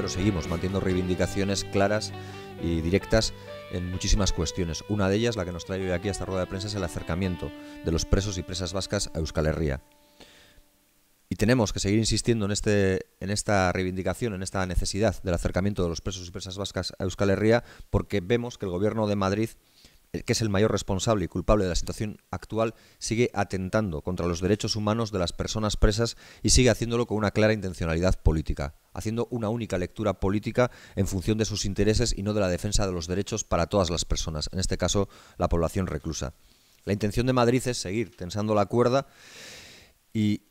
pero seguimos manteniendo reivindicaciones claras y directas en muchísimas cuestiones. Una de ellas, la que nos trae hoy aquí a esta rueda de prensa, es el acercamiento de los presos y presas vascas a Euskal Herria. Y tenemos que seguir insistiendo en, este, en esta reivindicación, en esta necesidad del acercamiento de los presos y presas vascas a Euskal Herria, porque vemos que el gobierno de Madrid que es el mayor responsable y culpable de la situación actual, sigue atentando contra los derechos humanos de las personas presas y sigue haciéndolo con una clara intencionalidad política, haciendo una única lectura política en función de sus intereses y no de la defensa de los derechos para todas las personas, en este caso la población reclusa. La intención de Madrid es seguir tensando la cuerda y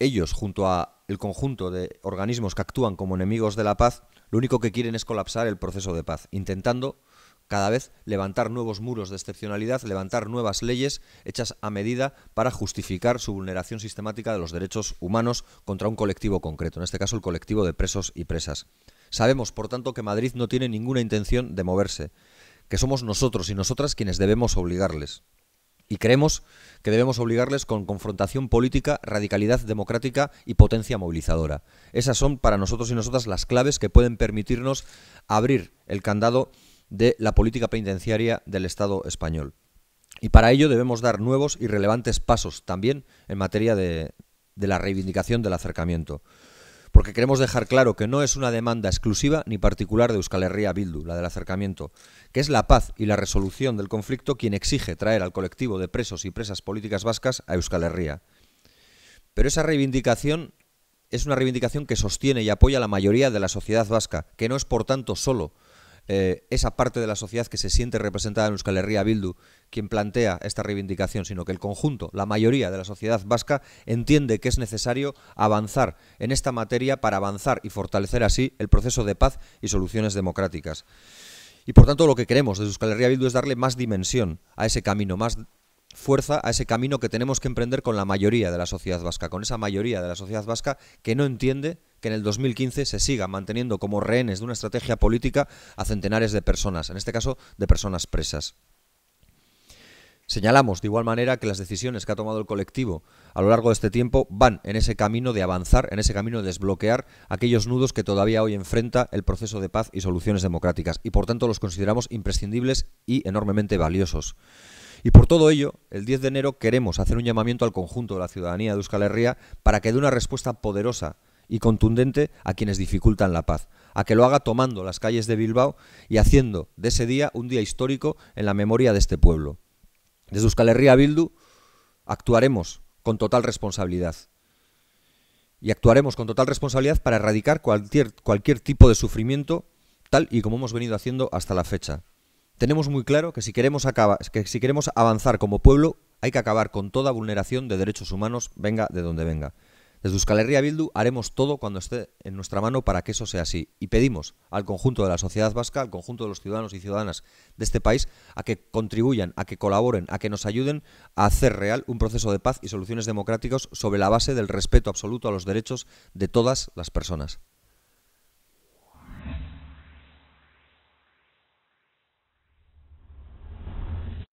ellos, junto a el conjunto de organismos que actúan como enemigos de la paz, lo único que quieren es colapsar el proceso de paz, intentando cada vez levantar nuevos muros de excepcionalidad, levantar nuevas leyes hechas a medida para justificar su vulneración sistemática de los derechos humanos contra un colectivo concreto, en este caso el colectivo de presos y presas. Sabemos, por tanto, que Madrid no tiene ninguna intención de moverse, que somos nosotros y nosotras quienes debemos obligarles. Y creemos que debemos obligarles con confrontación política, radicalidad democrática y potencia movilizadora. Esas son para nosotros y nosotras las claves que pueden permitirnos abrir el candado de la política penitenciaria del Estado español. Y para ello debemos dar nuevos y relevantes pasos también en materia de, de la reivindicación del acercamiento porque queremos dejar claro que no es una demanda exclusiva ni particular de Euskal Herria Bildu, la del acercamiento, que es la paz y la resolución del conflicto quien exige traer al colectivo de presos y presas políticas vascas a Euskal Herria. Pero esa reivindicación es una reivindicación que sostiene y apoya la mayoría de la sociedad vasca, que no es por tanto solo eh, esa parte de la sociedad que se siente representada en Euskal Herria Bildu quien plantea esta reivindicación, sino que el conjunto, la mayoría de la sociedad vasca entiende que es necesario avanzar en esta materia para avanzar y fortalecer así el proceso de paz y soluciones democráticas. Y por tanto lo que queremos desde Euskal Herria Bildu es darle más dimensión a ese camino, más fuerza a ese camino que tenemos que emprender con la mayoría de la sociedad vasca, con esa mayoría de la sociedad vasca que no entiende que en el 2015 se siga manteniendo como rehenes de una estrategia política a centenares de personas, en este caso de personas presas. Señalamos de igual manera que las decisiones que ha tomado el colectivo a lo largo de este tiempo van en ese camino de avanzar, en ese camino de desbloquear aquellos nudos que todavía hoy enfrenta el proceso de paz y soluciones democráticas y por tanto los consideramos imprescindibles y enormemente valiosos. Y por todo ello, el 10 de enero queremos hacer un llamamiento al conjunto de la ciudadanía de Euskal Herria para que dé una respuesta poderosa y contundente a quienes dificultan la paz, a que lo haga tomando las calles de Bilbao y haciendo de ese día un día histórico en la memoria de este pueblo. Desde Euskal Herria Bildu actuaremos con total responsabilidad. Y actuaremos con total responsabilidad para erradicar cualquier, cualquier tipo de sufrimiento, tal y como hemos venido haciendo hasta la fecha. Tenemos muy claro que si queremos, acabar, que si queremos avanzar como pueblo, hay que acabar con toda vulneración de derechos humanos, venga de donde venga. Desde Euskal Herria Bildu haremos todo cuando esté en nuestra mano para que eso sea así y pedimos al conjunto de la sociedad vasca, al conjunto de los ciudadanos y ciudadanas de este país, a que contribuyan, a que colaboren, a que nos ayuden a hacer real un proceso de paz y soluciones democráticos sobre la base del respeto absoluto a los derechos de todas las personas.